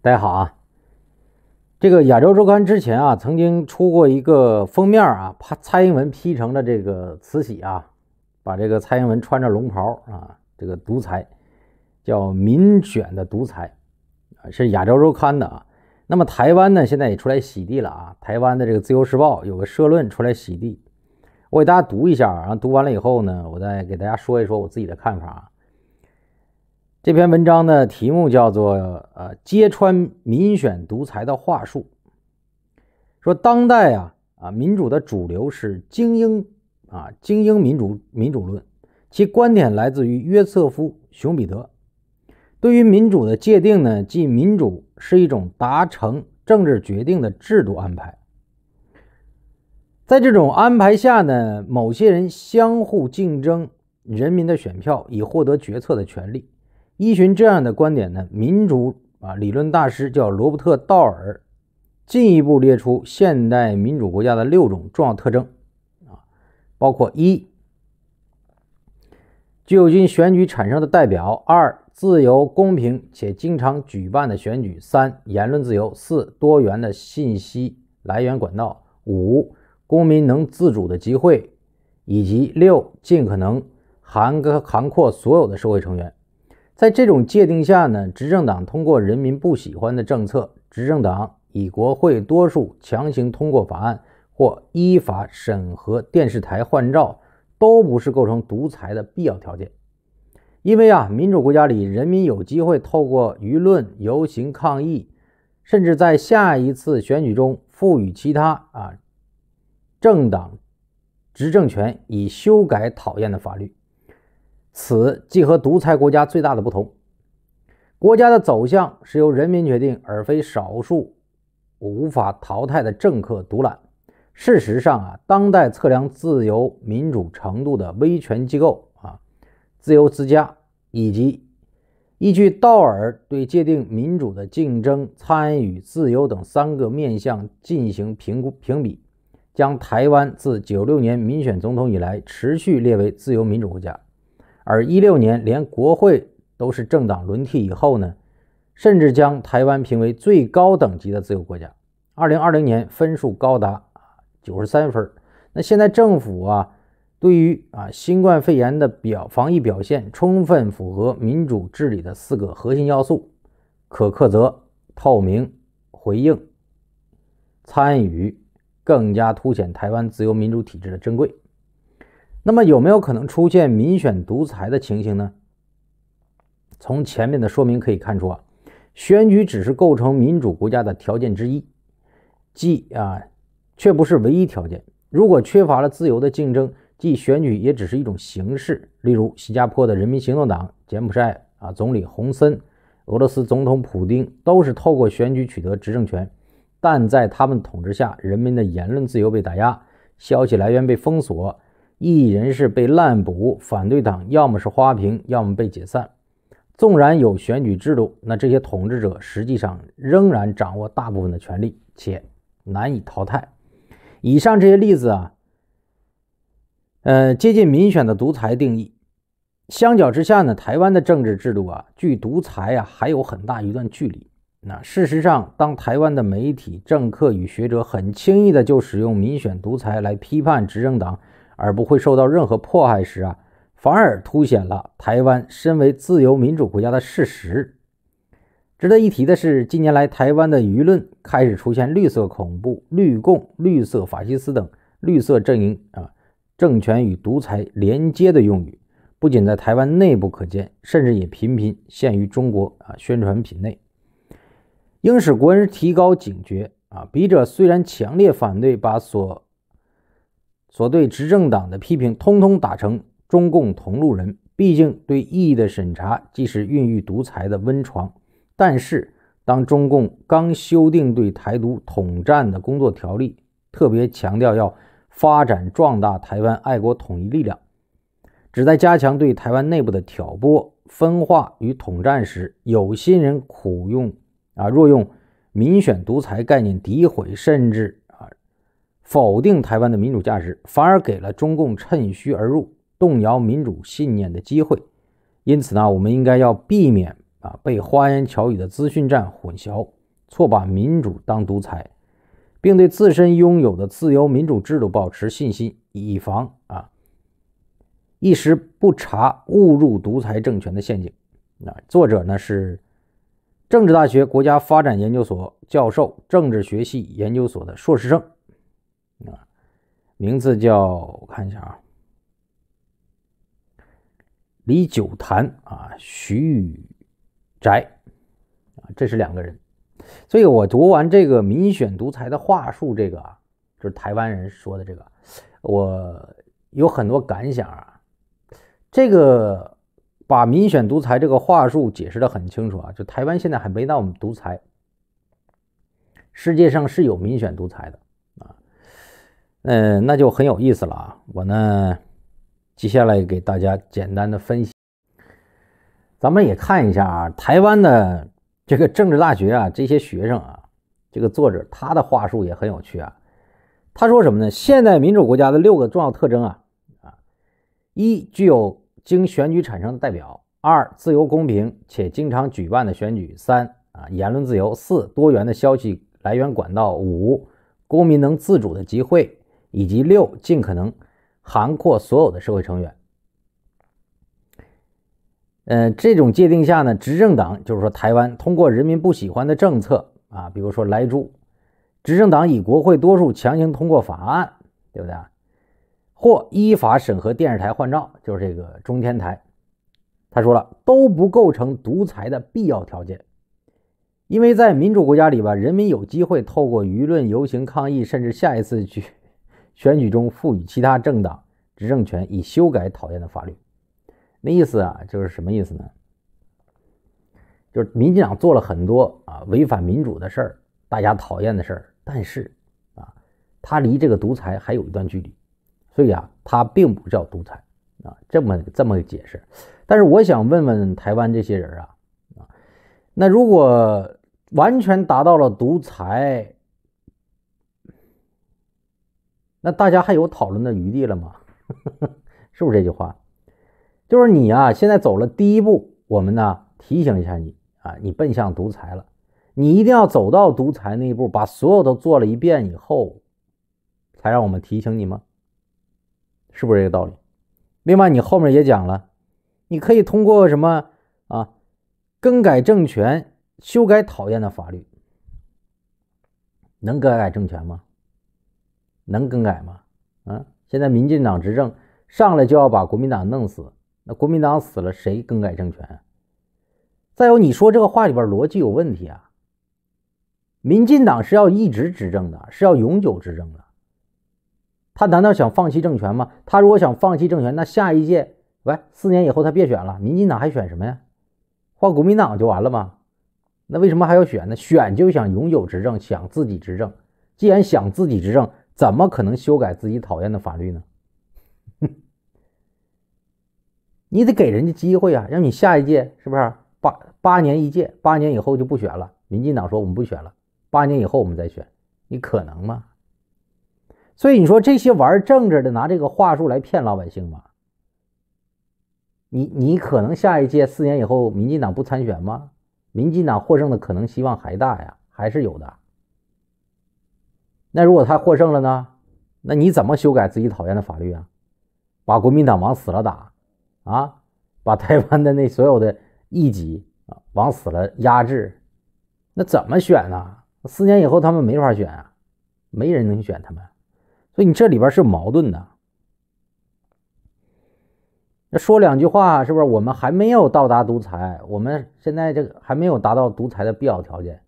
大家好啊！这个《亚洲周刊》之前啊，曾经出过一个封面啊，怕蔡英文批成了这个慈禧啊，把这个蔡英文穿着龙袍啊，这个独裁叫民选的独裁啊，是《亚洲周刊》的啊。那么台湾呢，现在也出来洗地了啊，台湾的这个《自由时报》有个社论出来洗地，我给大家读一下，然后读完了以后呢，我再给大家说一说我自己的看法啊。这篇文章的题目叫做《呃，揭穿民选独裁的话术》，说当代啊啊民主的主流是精英啊精英民主民主论，其观点来自于约瑟夫熊彼得。对于民主的界定呢，即民主是一种达成政治决定的制度安排。在这种安排下呢，某些人相互竞争人民的选票，以获得决策的权利。依循这样的观点呢，民主啊理论大师叫罗伯特·道尔，进一步列出现代民主国家的六种重要特征啊，包括一、具有经选举产生的代表；二、自由、公平且经常举办的选举；三、言论自由；四、多元的信息来源管道；五、公民能自主的集会，以及六、尽可能涵格涵括所有的社会成员。在这种界定下呢，执政党通过人民不喜欢的政策，执政党以国会多数强行通过法案，或依法审核电视台换照，都不是构成独裁的必要条件。因为啊，民主国家里，人民有机会透过舆论、游行抗议，甚至在下一次选举中赋予其他啊政党执政权，以修改讨厌的法律。此即和独裁国家最大的不同：国家的走向是由人民决定，而非少数无法淘汰的政客独揽。事实上啊，当代测量自由民主程度的威权机构啊，自由之家以及依据道尔对界定民主的竞争、参与、自由等三个面向进行评估评比，将台湾自九六年民选总统以来持续列为自由民主国家。而一六年，连国会都是政党轮替以后呢，甚至将台湾评为最高等级的自由国家，二零二零年分数高达九十三分。那现在政府啊，对于啊新冠肺炎的表防疫表现，充分符合民主治理的四个核心要素：可克责、透明、回应、参与，更加凸显台湾自由民主体制的珍贵。那么有没有可能出现民选独裁的情形呢？从前面的说明可以看出啊，选举只是构成民主国家的条件之一，即啊，却不是唯一条件。如果缺乏了自由的竞争，即选举也只是一种形式。例如，新加坡的人民行动党、柬埔寨啊总理洪森、俄罗斯总统普京都是透过选举取得执政权，但在他们统治下，人民的言论自由被打压，消息来源被封锁。异议人士被滥捕，反对党要么是花瓶，要么被解散。纵然有选举制度，那这些统治者实际上仍然掌握大部分的权力，且难以淘汰。以上这些例子啊，呃，接近民选的独裁定义，相较之下呢，台湾的政治制度啊，距独裁啊还有很大一段距离。那事实上，当台湾的媒体、政客与学者很轻易的就使用民选独裁来批判执政党。而不会受到任何迫害时啊，反而凸显了台湾身为自由民主国家的事实。值得一提的是，近年来台湾的舆论开始出现“绿色恐怖”“绿共”“绿色法西斯”等“绿色阵营”啊政权与独裁连接的用语，不仅在台湾内部可见，甚至也频频见于中国啊宣传品内，应使国人提高警觉啊。笔者虽然强烈反对把所所对执政党的批评，通通打成中共同路人。毕竟对异议的审查，既是孕育独裁的温床。但是，当中共刚修订对台独统战的工作条例，特别强调要发展壮大台湾爱国统一力量，旨在加强对台湾内部的挑拨、分化与统战时，有心人苦用啊，若用民选独裁概念诋毁，甚至。否定台湾的民主价值，反而给了中共趁虚而入、动摇民主信念的机会。因此呢，我们应该要避免啊被花言巧语的资讯战混淆，错把民主当独裁，并对自身拥有的自由民主制度保持信心，以防啊一时不察误入独裁政权的陷阱。那作者呢是政治大学国家发展研究所教授、政治学系研究所的硕士生。啊，名字叫我看一下啊，李九潭啊，徐宅啊，这是两个人。所以我读完这个民选独裁的话术，这个啊，就是台湾人说的这个，我有很多感想啊。这个把民选独裁这个话术解释的很清楚啊，就台湾现在还没到我们独裁，世界上是有民选独裁的。嗯，那就很有意思了啊！我呢，接下来给大家简单的分析。咱们也看一下啊，台湾的这个政治大学啊，这些学生啊，这个作者他的话术也很有趣啊。他说什么呢？现代民主国家的六个重要特征啊啊：一、具有经选举产生的代表；二、自由、公平且经常举办的选举；三、啊，言论自由；四、多元的消息来源管道；五、公民能自主的集会。以及六尽可能涵括所有的社会成员。呃，这种界定下呢，执政党就是说台湾通过人民不喜欢的政策啊，比如说来住，执政党以国会多数强行通过法案，对不对啊？或依法审核电视台换照，就是这个中天台。他说了，都不构成独裁的必要条件，因为在民主国家里吧，人民有机会透过舆论、游行、抗议，甚至下一次去。选举中赋予其他政党执政权，以修改讨厌的法律。那意思啊，就是什么意思呢？就是民进党做了很多啊违反民主的事儿，大家讨厌的事儿。但是啊，他离这个独裁还有一段距离，所以啊，他并不叫独裁啊。这么这么解释。但是我想问问台湾这些人啊啊，那如果完全达到了独裁？那大家还有讨论的余地了吗？是不是这句话？就是你啊，现在走了第一步，我们呢提醒一下你啊，你奔向独裁了。你一定要走到独裁那一步，把所有都做了一遍以后，才让我们提醒你吗？是不是这个道理？另外，你后面也讲了，你可以通过什么啊，更改政权、修改讨厌的法律，能更改政权吗？能更改吗？啊，现在民进党执政上来就要把国民党弄死，那国民党死了，谁更改政权？再有，你说这个话里边逻辑有问题啊？民进党是要一直执政的，是要永久执政的。他难道想放弃政权吗？他如果想放弃政权，那下一届，喂，四年以后他别选了，民进党还选什么呀？换国民党就完了吗？那为什么还要选呢？选就想永久执政，想自己执政。既然想自己执政，怎么可能修改自己讨厌的法律呢？你得给人家机会啊，让你下一届是不是？八八年一届，八年以后就不选了。民进党说我们不选了，八年以后我们再选，你可能吗？所以你说这些玩政治的拿这个话术来骗老百姓吗？你你可能下一届四年以后民进党不参选吗？民进党获胜的可能希望还大呀，还是有的。那如果他获胜了呢？那你怎么修改自己讨厌的法律啊？把国民党往死了打啊！把台湾的那所有的异己啊往死了压制，那怎么选呢？四年以后他们没法选啊，没人能选他们。所以你这里边是矛盾的。那说两句话，是不是我们还没有到达独裁？我们现在这个还没有达到独裁的必要条件。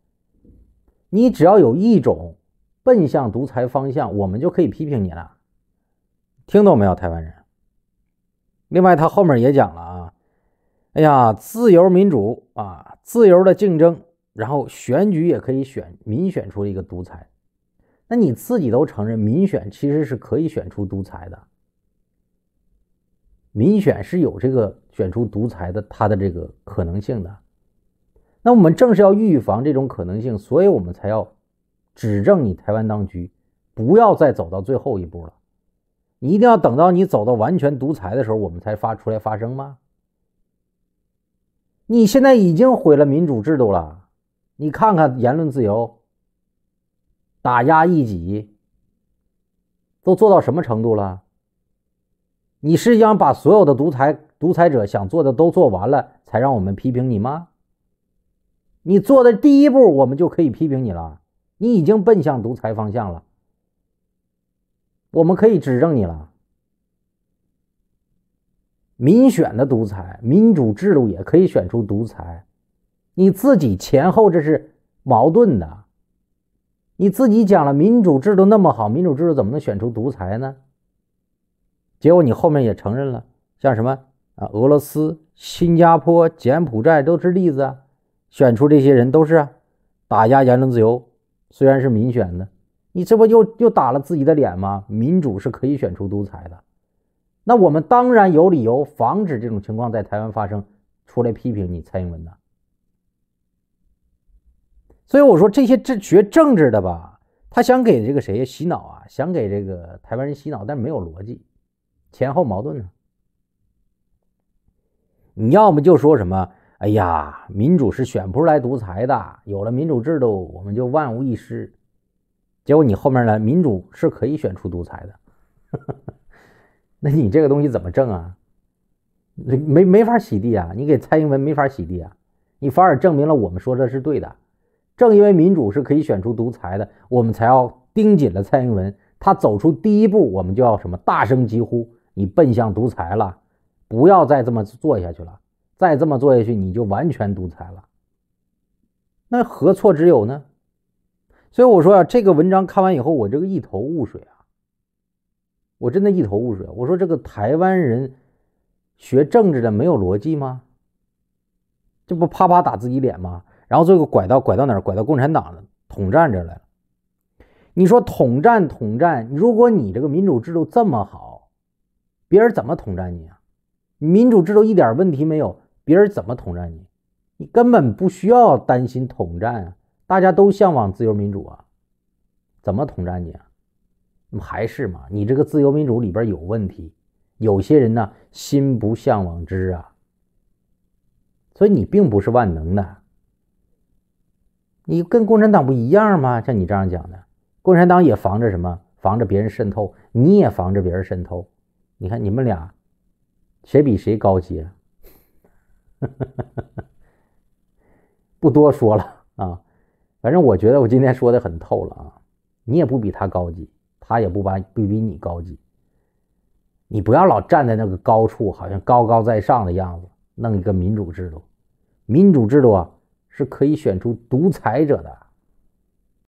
你只要有一种。奔向独裁方向，我们就可以批评你了，听懂没有，台湾人？另外，他后面也讲了啊，哎呀，自由民主啊，自由的竞争，然后选举也可以选民选出一个独裁，那你自己都承认，民选其实是可以选出独裁的，民选是有这个选出独裁的他的这个可能性的。那我们正是要预防这种可能性，所以我们才要。指正你台湾当局，不要再走到最后一步了。你一定要等到你走到完全独裁的时候，我们才发出来发声吗？你现在已经毁了民主制度了。你看看言论自由、打压异己，都做到什么程度了？你是想把所有的独裁独裁者想做的都做完了，才让我们批评你吗？你做的第一步，我们就可以批评你了。你已经奔向独裁方向了，我们可以指正你了。民选的独裁，民主制度也可以选出独裁，你自己前后这是矛盾的。你自己讲了民主制度那么好，民主制度怎么能选出独裁呢？结果你后面也承认了，像什么啊，俄罗斯、新加坡、柬埔寨都是例子，选出这些人都是打压言论自由。虽然是民选的，你这不又又打了自己的脸吗？民主是可以选出独裁的，那我们当然有理由防止这种情况在台湾发生，出来批评你蔡英文的。所以我说这些这学政治的吧，他想给这个谁洗脑啊？想给这个台湾人洗脑，但是没有逻辑，前后矛盾呢。你要么就说什么？哎呀，民主是选不出来独裁的，有了民主制度，我们就万无一失。结果你后面呢，民主是可以选出独裁的，那你这个东西怎么证啊？没没法洗地啊，你给蔡英文没法洗地啊，你反而证明了我们说的是对的。正因为民主是可以选出独裁的，我们才要盯紧了蔡英文，他走出第一步，我们就要什么大声疾呼，你奔向独裁了，不要再这么做下去了。再这么做下去，你就完全独裁了。那何错之有呢？所以我说啊，这个文章看完以后，我这个一头雾水啊，我真的一头雾水。我说这个台湾人学政治的没有逻辑吗？这不啪啪打自己脸吗？然后最后拐到拐到哪儿？拐到共产党统战这来了。你说统战统战，如果你这个民主制度这么好，别人怎么统战你啊？民主制度一点问题没有。别人怎么统战你？你根本不需要担心统战啊！大家都向往自由民主啊，怎么统战你啊？那还是嘛，你这个自由民主里边有问题，有些人呢心不向往之啊。所以你并不是万能的。你跟共产党不一样吗？像你这样讲的，共产党也防着什么？防着别人渗透，你也防着别人渗透。你看你们俩谁比谁高级？啊？不多说了啊，反正我觉得我今天说的很透了啊。你也不比他高级，他也不把不比你高级。你不要老站在那个高处，好像高高在上的样子。弄一个民主制度，民主制度啊是可以选出独裁者的。